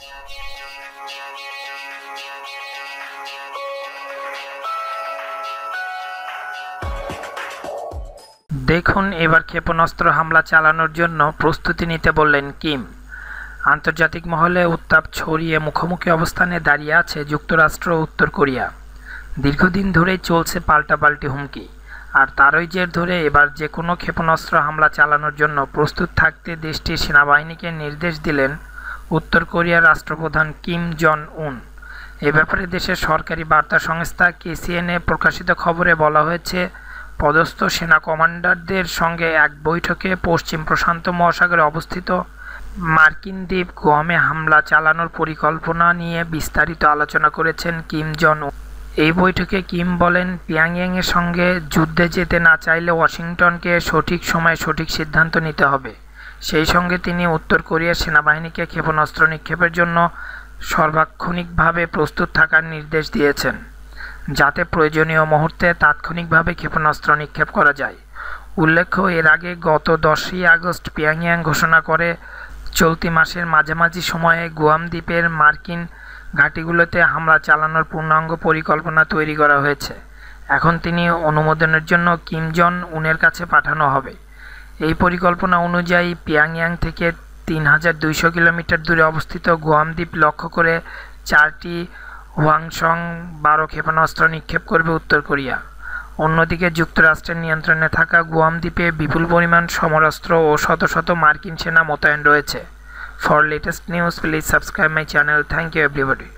দেখুন এবার ক্ষেপণাস্ত্র হামলা চালানোর জন্য প্রস্তুতি নিতে বললেন কিম আন্তর্জাতিক মহলে উত্তাপ ছড়িয়ে মুখোমুখি অবস্থানে দাঁড়িয়ে আছে যুক্তরাষ্ট্র উত্তর কোরিয়া দীর্ঘদিন ধরেই চলছে পাল্টাপাল্টি হুমকি আর তারই জের ধরে এবার যে কোনো ক্ষেপণাস্ত্র হামলা চালানোর জন্য প্রস্তুত থাকতে দেশটির সেনাবাহিনীকে নির্দেশ দিলেন উত্তর কোরিয়ার রাষ্ট্রপ্রধান কিম জন উন এ ব্যাপারে দেশের সরকারি বার্তা সংস্থা কেসিএনএ প্রকাশিত খবরে বলা হয়েছে পদস্থ সেনা কমান্ডারদের সঙ্গে এক বৈঠকে পশ্চিম প্রশান্ত মহাসাগরে অবস্থিত মার্কিন দ্বীপ গোয়ামে হামলা চালানোর পরিকল্পনা নিয়ে বিস্তারিত আলোচনা করেছেন কিম জন এই বৈঠকে কিম বলেন এর সঙ্গে যুদ্ধে যেতে না চাইলে ওয়াশিংটনকে সঠিক সময়ে সঠিক সিদ্ধান্ত নিতে হবে সেই সঙ্গে তিনি উত্তর কোরিয়ার সেনাবাহিনীকে ক্ষেপণাস্ত্র নিক্ষেপের জন্য সর্বাক্ষণিকভাবে প্রস্তুত থাকার নির্দেশ দিয়েছেন যাতে প্রয়োজনীয় মুহূর্তে তাৎক্ষণিকভাবে ক্ষেপণাস্ত্র নিক্ষেপ করা যায় উল্লেখ্য এর আগে গত দশই আগস্ট পিয়াংয়াং ঘোষণা করে চলতি মাসের মাঝামাঝি সময়ে গুয়াম দ্বীপের মার্কিন ঘাঁটিগুলোতে হামলা চালানোর পূর্ণাঙ্গ পরিকল্পনা তৈরি করা হয়েছে এখন তিনি অনুমোদনের জন্য কিমজন উনের কাছে পাঠানো হবে এই পরিকল্পনা অনুযায়ী পিয়াংয়াং থেকে তিন হাজার দুইশো কিলোমিটার দূরে অবস্থিত গুয়াম দ্বীপ লক্ষ্য করে চারটি হোয়াংসং বারো ক্ষেপণাস্ত্র নিক্ষেপ করবে উত্তর কোরিয়া অন্যদিকে যুক্তরাষ্ট্রের নিয়ন্ত্রণে থাকা গুয়াম দ্বীপে বিপুল পরিমাণ সমরাস্ত্র ও শত শত মার্কিন সেনা মোতায়েন রয়েছে for latest news please subscribe my channel thank you everybody